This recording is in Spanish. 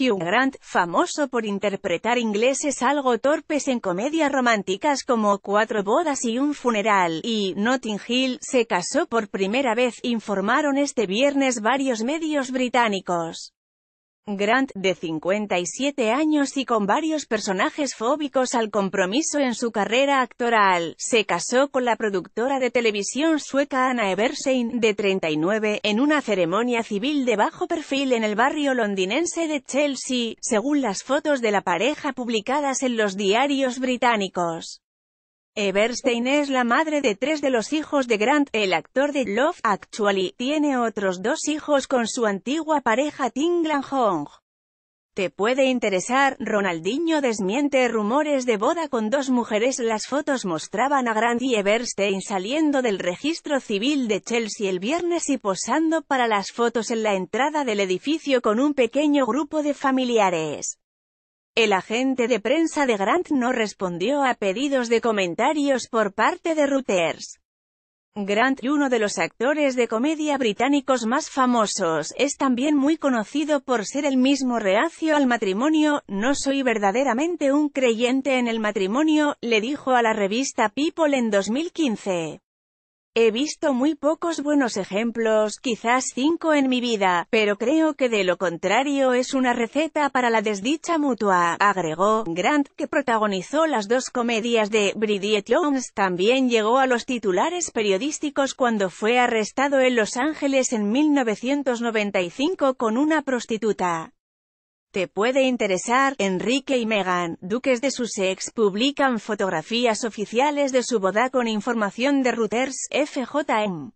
Hugh Grant, famoso por interpretar ingleses algo torpes en comedias románticas como Cuatro bodas y un funeral, y Notting Hill, se casó por primera vez, informaron este viernes varios medios británicos. Grant, de 57 años y con varios personajes fóbicos al compromiso en su carrera actoral, se casó con la productora de televisión sueca Anna eversein de 39, en una ceremonia civil de bajo perfil en el barrio londinense de Chelsea, según las fotos de la pareja publicadas en los diarios británicos. Everstein es la madre de tres de los hijos de Grant, el actor de Love Actually, tiene otros dos hijos con su antigua pareja Tinglan Hong. Te puede interesar, Ronaldinho desmiente rumores de boda con dos mujeres Las fotos mostraban a Grant y Everstein saliendo del registro civil de Chelsea el viernes y posando para las fotos en la entrada del edificio con un pequeño grupo de familiares. El agente de prensa de Grant no respondió a pedidos de comentarios por parte de Reuters. Grant, uno de los actores de comedia británicos más famosos, es también muy conocido por ser el mismo reacio al matrimonio. No soy verdaderamente un creyente en el matrimonio, le dijo a la revista People en 2015. He visto muy pocos buenos ejemplos, quizás cinco en mi vida, pero creo que de lo contrario es una receta para la desdicha mutua, agregó. Grant, que protagonizó las dos comedias de Bridget Jones, también llegó a los titulares periodísticos cuando fue arrestado en Los Ángeles en 1995 con una prostituta puede interesar, Enrique y Meghan, duques de sus publican fotografías oficiales de su boda con información de Reuters, FJM.